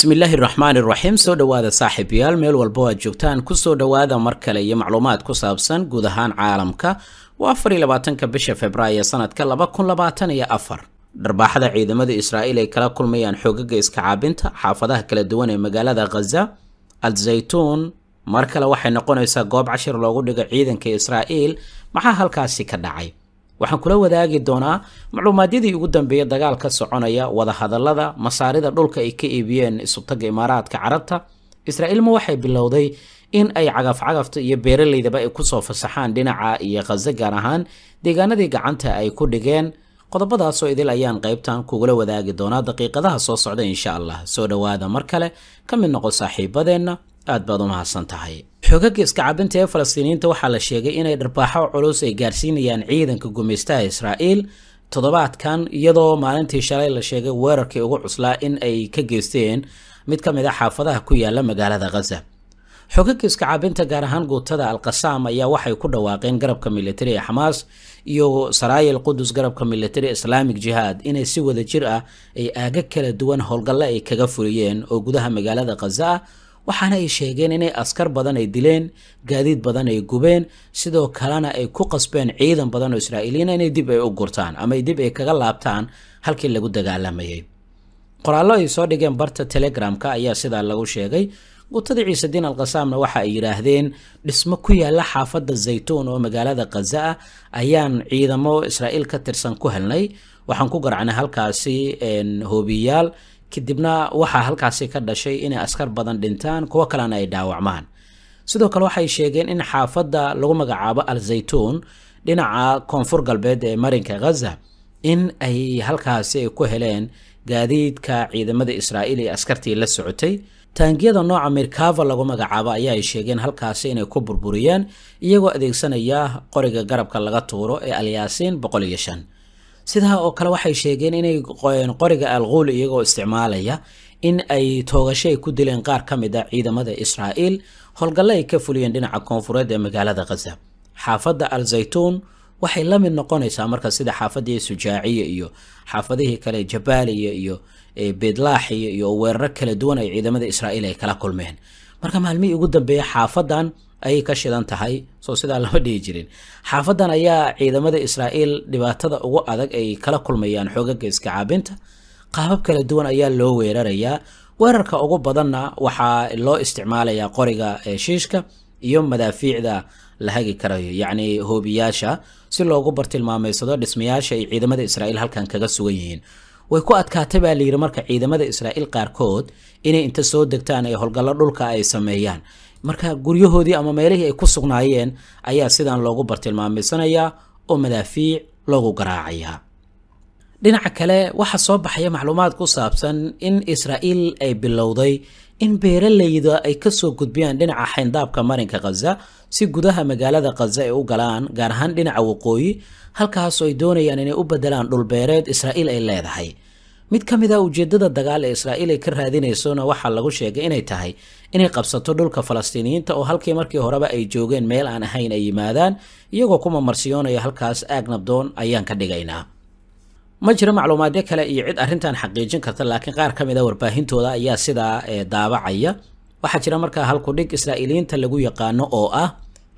bismillaahi raxmaan iraxiim soo dhowaada saaxiibayaal meel walbo aad joogtaan kusoo dhowaada mar kale iyo macluumaad ku saabsan guud ahaan caalamka waa afar iyo labaatanka bisha februaayo sanadka laba kun labaatan iyo afar dharbaaxada ciidamada israa'iil ay kala kulmayaan xoogaga iskacaabinta xaafadaha kala duwan ee magaalada khaza al-zaytuun mar kale waxay noqonaysaa goob cashir loogu dhigo ciidanka israa'iil maxaa halkaasi ka dhacay waxaan kula wadaagi doonaa macluumaadyadii ugu dambeeya dagaalka ka soconaya wadahadalada masaarida dhulka ay ka iibiyeen isubtagga imaaraadka carabta israa'iil ma waxay bilowday in ay cagafcagafta iyo beeralaydaba ay kusoo fasaxaan dhinaca iyo khaze gaar ahaan deegaanadii gacanta ay ku dhigeen qodobadaasoo idil ayaan qaybtan kugula wadaagi doonaa daqiiqadaha soo socda insha allah soo dhowaada mar kale ka mid noqo saaxiibadeenna aad baad u mahadsan tahay xogaga iska cabinta ee falastiiniyiinta waxaa la sheegay inay dharbaaxo culus ay gaarsiinayaan ciidanka gumaystaha israa'iil toddobaadkan iyadoo maalintii shalay la sheegay weerarkii ugu cuslaa in ay ka geysteen mid ka mid a ah xaafadaha ku yaala magaalada khaza xogaga iska cabinta gaar ahaan guutada alqasaam ayaa waxay ku dhawaaqeen garabka militari ee xamaas iyo saraayil qudus garabka militari islaamic jihaad inay si wada jir ah ay aaga kala duwan howlgallo ay kaga fuliyeen oo gudaha magaalada khaza ah waxaana ay sheegeen inay askar badan ay dileen gaadiid badan ay gubeen sidoo kalena ay ku qasbeen ciidan badan oo israa'iiliyiina inay dib ay u gurtaan ama dib ay kaga laabtaan halkii lagu dagaalamayay qoraallo ay soo dhigeen barta telegramka ayaa sidaa lagu sheegay gutadii ciisediin alkhasaamna waxa ay yidhaahdeen dhismo ku yaala xaafadda zaytuun oo magaalada khaza ah ayaan ciidamo israa'iil ka tirsan ku helnay waxaan ku garacnay halkaasi hoobiyaal kadibna waxaa halkaasi ka dhashay inay askar badan dhintaan kuwo kalena ay dhaawacmaan sidoo kale waxay sheegeen in xaafadda lagu magacaabo al zaytuun dhinaca koonfur galbeed ee marinka ghaza in ay halkaasi ay ku heleen gaadiidka ciidamada israa'iil ee askartii la socotay taangiyada nooca mirkava lagu magacaabo ayaa ay sheegeen halkaasi inay ku burburiyeen iyagoo adeegsanaya qoriga garabka laga tuuro ee alyaasiin boqol iyo shan sidaa oo kale waxay sheegeen inay qoriga alquul iyagoo isticmaalaya in ay toogasho ay ku dileen qaar ka mid a ah ciidamada israa'iil howlgalle ay ka fuliyeen dhinaca koonfureed ee magaalada khaza xaafadda al zaytuun waxay la mid noqonaysaa marka sida xaafadii sujaaciya iyo xaafadihii kale jabaaliya iyo beedlaaxiya iyo weeraro kala duwan ay ciidamada israa'iil ay kala kulmeen marka maalmihii ugu dambeeya xaafadan ayay ka shidan tahay soo sidaa lama dhihi jirin xaafadan ayaa ciidamada israa'iil dhibaatada ugu adag ay kala kulmayaan xoogaga iskacaabinta qaabab kala duwan ayaa loo weerarayaa weerarka ugu badanna waxaa loo isticmaalayaa qoriga shiishka iyo madaafiicda la hagi karayo yacni hoobiyaasha si loogu bartilmaameysado dhismayaasha ay ciidamada israa'iil halkan kaga sugan yihiin way ku adkaatay baa layidhi marka ciidamada israa'iil qaarkood inay inta soo degtaan ee howlgallo dhulka ay sameeyaan marka guryahoodii ama meelihii ay ku sugnaayeen ayaa sidan loogu bartilmaamaysanayaa oo madaafiic loogu garaacayaa dhinaca kale waxaa soo baxaya macluumaad ku saabsan in israa'iil ay bilowday in beeralayda ay ka soo gudbiyaan dhinaca xayndaabka marinka khaza si gudaha magaalada khaza ay u galaan gaar ahaan dhinaca waqooyi halkaasoo ay doonayaan inay u beddelaan dhul beereed israa'iil ay leedahay mid ka mid ah ujeeddada dagaal ee israa'iil ay ka raadinaysona waxaa lagu sheegay inay tahay inay qabsato dhulka falastiiniyiinta oo halkii markii horeba ay joogeen meel aan ahayn ay yimaadaan iyagoo ku mamarsiyoonaya halkaas aag nabdoon ayaan ka dhigaynaa ma jiro macluumaadyo kale iyo cid arrintan xaqiijin karta laakiin qaar ka mid a ah warbaahintooda ayaa sidaa eh, daabacaya waxaa jira markaa halkudhig israa'iiliyiinta lagu yaqaano oo ah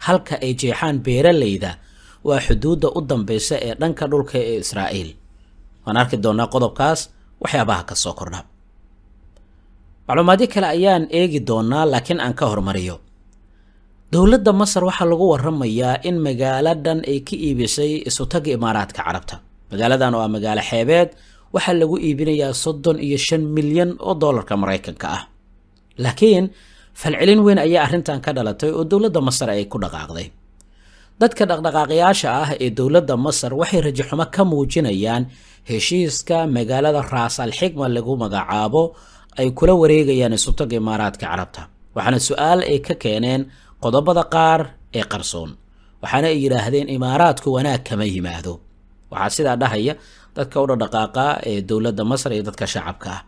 halka ay jeexaan beeralayda waa xuduudda u dambaysa ee dhanka dhulka ee israa'iil waan arki doonaa qodobkaas waxyaabaha ka soo kordha macluumaadyo kale ayaan eegi doonaa laakiin aan ka hormariyo dowladda masar waxaa lagu waramayaa in magaaladan ay ka iibisay isutagga imaaraadka carabta magaaladan oo ah magaalo xeebeed waxaa lagu iibinayaa soddon iyo shan milyan oo doolarka maraykanka ah laakiin falcelin weyn ayaa arrintan ka dhalatay oo dowladda masar ay ku dhaqaaqday dadka dhaqdhaqaaqayaasha ah ee dowladda masar waxay rajixumo ka muujinayaan heshiiska magaalada raas al xigma lagu magacaabo ay kula wareegayaan isubtagga imaaraadka carabta waxaana su-aal ay ka keeneen qodobada qaar ee qarsoon waxaana ay yidhaahdeen imaaraadku wanaag kama yimaado waxaa sidaa dhahaya dadka u dhaqdhaqaaqa ee dowladda masar iyo dadka shacabka ah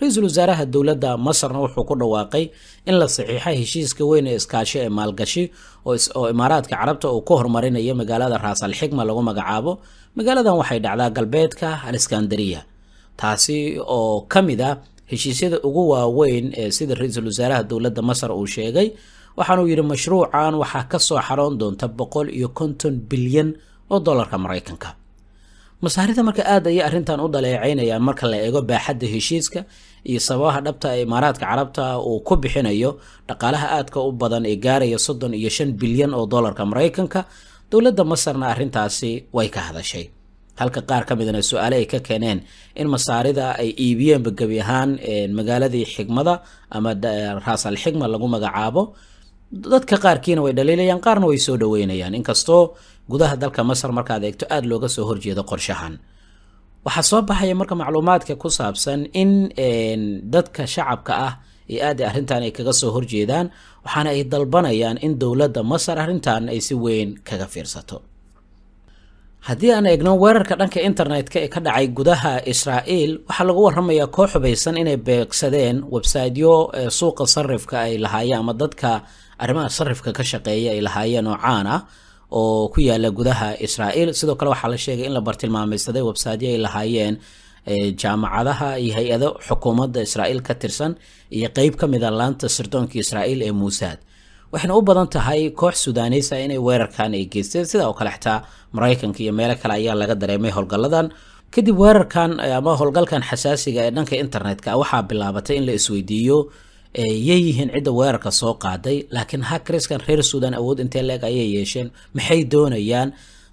ra-iisul wasaaraha dowladda masarna wuxuu ku dhawaaqay in la saxiixa heshiiska weyn ee iskaasho ee maalgashi oo imaaraadka carabta uu ku horumarinayo magaalada raas alxikma lagu magacaabo magaaladan waxay dhacdaa galbeedka aliskandariya taasi oo ka mid ah heshiisyada ugu waaweyn ee sida ra-iisul wasaaraha dowladda masar uu sheegay waxaanuu yidhi mashruucan waxaa ka soo xaroon doonta boqol iyo konton bilyan oo dollarka maraykanka masaarida marka aad ayay arintan u dhaleecaynayaan marka la eego baaxadda heshiiska iyo sababaha dhabta ee imaaraadka carabta uu ku bixinayo dhaqaalaha aadka u badan ee gaaraya soddon iyo shan bilyan oo doolarka maraykanka dowladda masarna arrintaasi way ka hadashay halka qaar ka midana su-aale ay ka keeneen in masaarida ay iibiyeenba gebi ahaan magaaladii xigmada ama raas al lagu magacaabo dadka qaarkiina way dhaliilayaan qaarna way soo dhaweynayaan inkastoo gudaha dalka masar markaad eegto aada looga soo horjeedo qorshahan waxaa soo baxaya marka macluumaadka ku saabsan in dadka shacabka ah ee aada arrintan ay kaga soo horjeedaan waxaana ay dalbanayaan in dowladda masar arrintan ay si weyn kaga fiirsato haddii aan eegno weerarka dhanka internetka ee ka dhacay gudaha israa'iil waxaa lagu warramayaa koox hubaysan inay beegsadeen websaydyo suuqa sarifka ay lahaayeen ama dadka arrimaha sarifka ka shaqeeya ay lahaayeen oo caan ah oo ku yaala gudaha israael sidoo kale waxaa la sheegay in la bartilmaameysaday websaydyo ay lahaayeen eh, jaamacadaha iyo hay-ado xukuumadda israael ka tirsan iyo qeyb ka mida ah laanta sirdoonka israael ee muusaad waxayna u badan tahay koox sudaaneysa ah inay weerarkan ay geysteen sidaa oo kale xitaa maraykanka iyo meelo kale ayaa laga dareemay howlgalladan kadib weerarkan eh, ama howlgalkan xasaasiga ah ee dhanka internetka waxaa bilaabatay in la isweydiiyo yay yihiin cidda weerarka soo qaaday laakiin hakriskan reer suudan awood intee leeg ayay yeesheen maxay doonayaan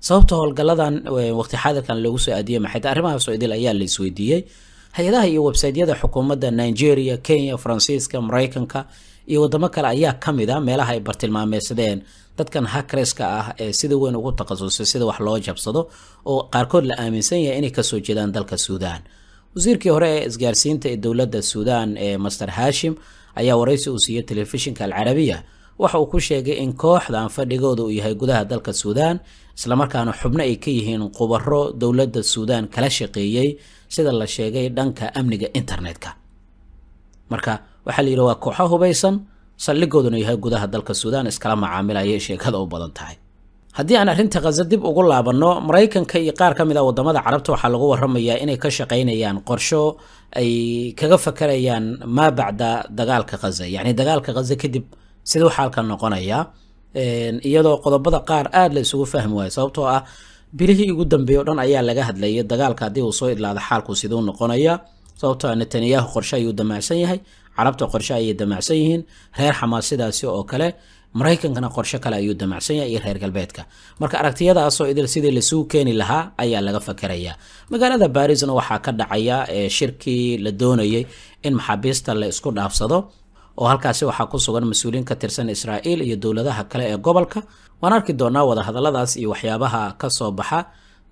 sababta howlgaladan waqti xaadirkan loogu soo aadiyey maxay arrimahaasoo idil ayaa la hay-adaha iyo websaytyada xukuumadda nigeria kenya faransiiska maraykanka iyo wadamo kale ayaa ka mid a ah meelaha ay bartilmaameedsadeen dadkan hakreska ah ee sida weyn ugu takhasusay sida wax loo jabsado oo qaarkood la aaminsan yahay inay kasoo jeedaan dalka suudaan wasiirkii hore ee isgaarsiinta ee dowladda suudaan ee master hashim ayaa waraysi uu siiyey telefishinka alcarabiya waxa uu ku sheegay in kooxdan fadhigooda uu yahay gudaha dalka suudaan islamarkaana xubno ay ka yihiin qubaro dowladda suudaan kala shaqeeyey sida la sheegay dhanka amniga internetka marka waxaa la yidhi waa kooxo hubaysan saldhigooduna yahay gudaha dalka suudaan iskala macaamilaya sheekada u badan tahay haddii aan arrinta khaza dib ugu laabanno maraykanka iyo qaar ka mid a ah wadamada carabta waxaa lagu waramayaa inay ka shaqaynayaan qorsho ay kaga fakarayaan maa bacda dagaalka khaza yacni dagaalka khaza kadib siduu xaalka noqonaya iyadoo qodobada qaar aada la isugu fahmi waayo sababtoo ah bilihii ugu dambeeye o dhan ayaa laga hadlayay dagaalka haddii uu soo idlaado xaalku siduu noqonaya sababtoo ah netanyahu qorshe ayuu damaacsan yahay carabta qorshe ayay damaacsan yihiin reer xamaas sidaasi oo kale maraykankana qorsho kale ayuu damacsanyaha iyo reer galbeedka marka aragtiyadaasoo idil sidii lasugu keeni lahaa ayaa laga fakarayaa magaalada barisna waxaa ka dhacaya ee eh, shirkii la doonayay in maxaabiista la isku dhaafsado oo halkaasi waxaa ku sugan mas-uuliyiin ka tirsan israa'iil iyo dowladaha kale ee gobolka waan arki doonaa wadahadalladaas iyo waxyaabaha ka soo baxa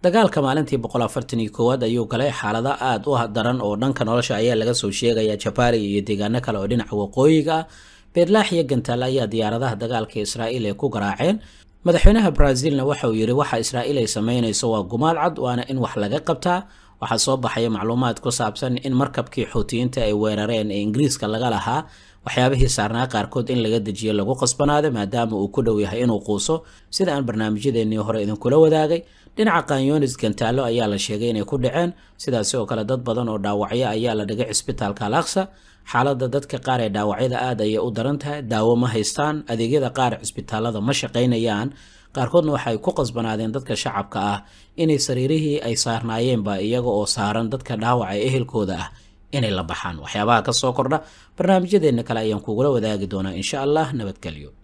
dagaalka maalintii boqolafartaniyo koowaad ayuu galay xaalado aada u daran oo dhanka nolosha ayaa laga soo sheegaya jabaali iyo deegaano kale oo dhinaca waqooyiga ah beedlaax iyo gantaal ayaa diyaaradaha dagaalka israa'iil ay ku garaaceen madaxweynaha baraaziilna waxa uu yidhi waxa israa'iil ay samaynayso waa gumaal cad waana in wax laga qabtaa waxaa soo baxaya macluumaad ku saabsan in markabkii xuutiyiinta ay weerareen ee ingiriiska laga lahaa waxyaabihii saarnaa qaarkood in laga dejiyo lagu qasbanaado maadaama uu ku dhow yahay inuu quuso sida aan barnaamijyadeennii hore idinkula wadaagay dhinaca kaanyoonis gantaalo ayaa la sheegay inay ku dhaceen sidaasi oo kale dad badan oo dhaawacyo ayaa la dhigay cisbitaalka alaksa xaaladda dadka qaar ee dhaawacyada aad ayay u daran tahay daawo ma haystaan adeegyada qaar cisbitaalada ma shaqaynayaan qaarkoodna waxay ku qasbanaadeen dadka shacabka ah inay sariirihii ay saarnaayeenba iyaga oo saaran dadka dhaawaca ee ehelkooda ah inay la baxaan waxyaabaha ka soo kordha barnaamijyadeena kale ayaan kuugula wadaagi doonaa insha allah nabadgelyo